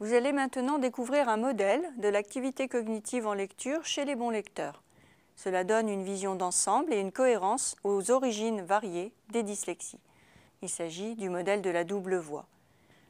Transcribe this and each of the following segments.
Vous allez maintenant découvrir un modèle de l'activité cognitive en lecture chez les bons lecteurs. Cela donne une vision d'ensemble et une cohérence aux origines variées des dyslexies. Il s'agit du modèle de la double voix.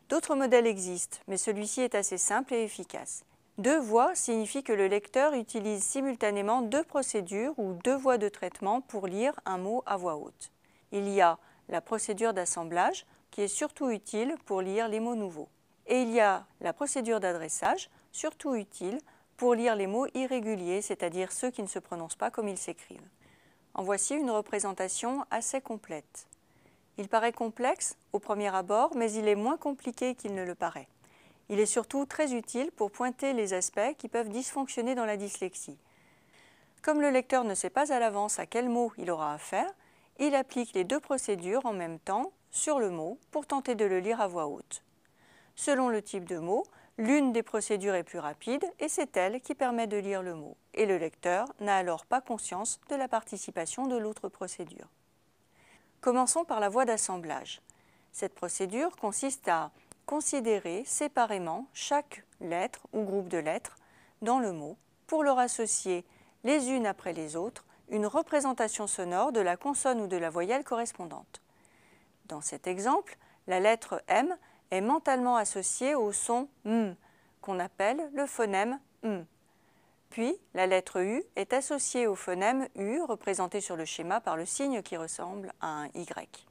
D'autres modèles existent, mais celui-ci est assez simple et efficace. Deux voix signifie que le lecteur utilise simultanément deux procédures ou deux voies de traitement pour lire un mot à voix haute. Il y a la procédure d'assemblage, qui est surtout utile pour lire les mots nouveaux. Et il y a la procédure d'adressage, surtout utile pour lire les mots irréguliers, c'est-à-dire ceux qui ne se prononcent pas comme ils s'écrivent. En voici une représentation assez complète. Il paraît complexe au premier abord, mais il est moins compliqué qu'il ne le paraît. Il est surtout très utile pour pointer les aspects qui peuvent dysfonctionner dans la dyslexie. Comme le lecteur ne sait pas à l'avance à quel mot il aura affaire, il applique les deux procédures en même temps sur le mot pour tenter de le lire à voix haute. Selon le type de mot, l'une des procédures est plus rapide et c'est elle qui permet de lire le mot, et le lecteur n'a alors pas conscience de la participation de l'autre procédure. Commençons par la voie d'assemblage. Cette procédure consiste à considérer séparément chaque lettre ou groupe de lettres dans le mot pour leur associer, les unes après les autres, une représentation sonore de la consonne ou de la voyelle correspondante. Dans cet exemple, la lettre M est mentalement associé au son m qu'on appelle le phonème m. Puis, la lettre U est associée au phonème U, représenté sur le schéma par le signe qui ressemble à un Y.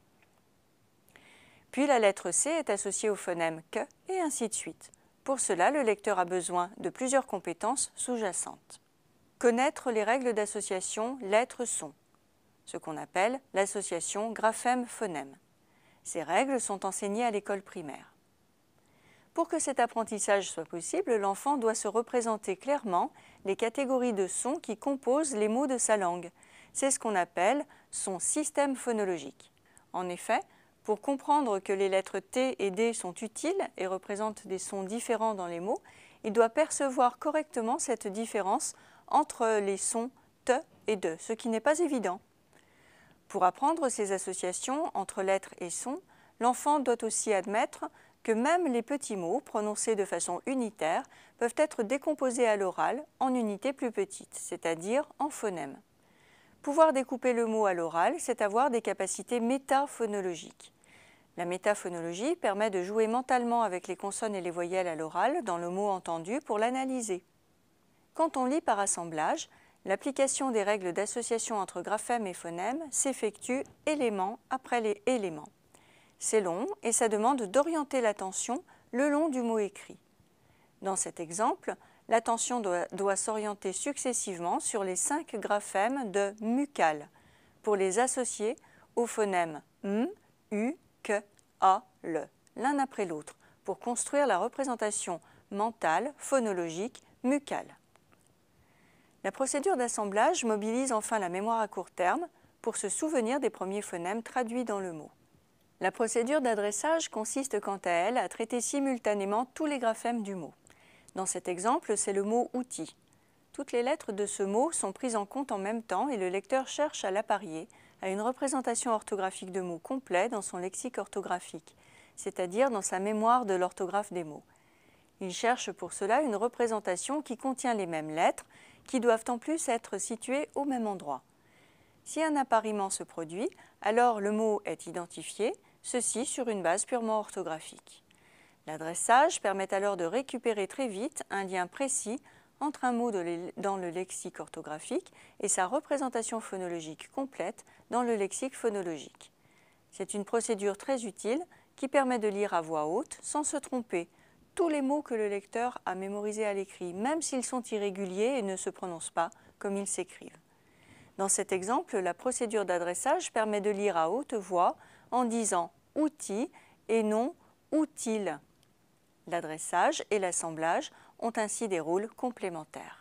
Puis la lettre C est associée au phonème k » et ainsi de suite. Pour cela, le lecteur a besoin de plusieurs compétences sous-jacentes. Connaître les règles d'association lettres son ce qu'on appelle l'association graphème-phonème. Ces règles sont enseignées à l'école primaire. Pour que cet apprentissage soit possible, l'enfant doit se représenter clairement les catégories de sons qui composent les mots de sa langue. C'est ce qu'on appelle son système phonologique. En effet, pour comprendre que les lettres T et D sont utiles et représentent des sons différents dans les mots, il doit percevoir correctement cette différence entre les sons T et D, ce qui n'est pas évident. Pour apprendre ces associations entre lettres et sons, l'enfant doit aussi admettre que même les petits mots prononcés de façon unitaire peuvent être décomposés à l'oral en unités plus petites, c'est-à-dire en phonèmes. Pouvoir découper le mot à l'oral, c'est avoir des capacités métaphonologiques. La métaphonologie permet de jouer mentalement avec les consonnes et les voyelles à l'oral dans le mot entendu pour l'analyser. Quand on lit par assemblage, L'application des règles d'association entre graphèmes et phonèmes s'effectue élément après les éléments. C'est long et ça demande d'orienter l'attention le long du mot écrit. Dans cet exemple, l'attention doit, s'orienter successivement sur les cinq graphèmes de mucal pour les associer aux phonèmes m, u, que, a, le, l'un après l'autre, pour construire la représentation mentale, phonologique, mucale. La procédure d'assemblage mobilise enfin la mémoire à court terme pour se souvenir des premiers phonèmes traduits dans le mot. La procédure d'adressage consiste quant à elle à traiter simultanément tous les graphèmes du mot. Dans cet exemple, c'est le mot outil. Toutes les lettres de ce mot sont prises en compte en même temps et le lecteur cherche à l'apparier à une représentation orthographique de mots complet dans son lexique orthographique, c'est-à-dire dans sa mémoire de l'orthographe des mots. Il cherche pour cela une représentation qui contient les mêmes lettres qui doivent en plus être situés au même endroit. Si un appariement se produit, alors le mot est identifié, ceci sur une base purement orthographique. L'adressage permet alors de récupérer très vite un lien précis entre un mot dans le lexique orthographique et sa représentation phonologique complète dans le lexique phonologique. C'est une procédure très utile qui permet de lire à voix haute sans se tromper tous les mots que le lecteur a mémorisés à l'écrit, même s'ils sont irréguliers et ne se prononcent pas comme ils s'écrivent. Dans cet exemple, la procédure d'adressage permet de lire à haute voix en disant « outil » et non « outil ». L'adressage et l'assemblage ont ainsi des rôles complémentaires.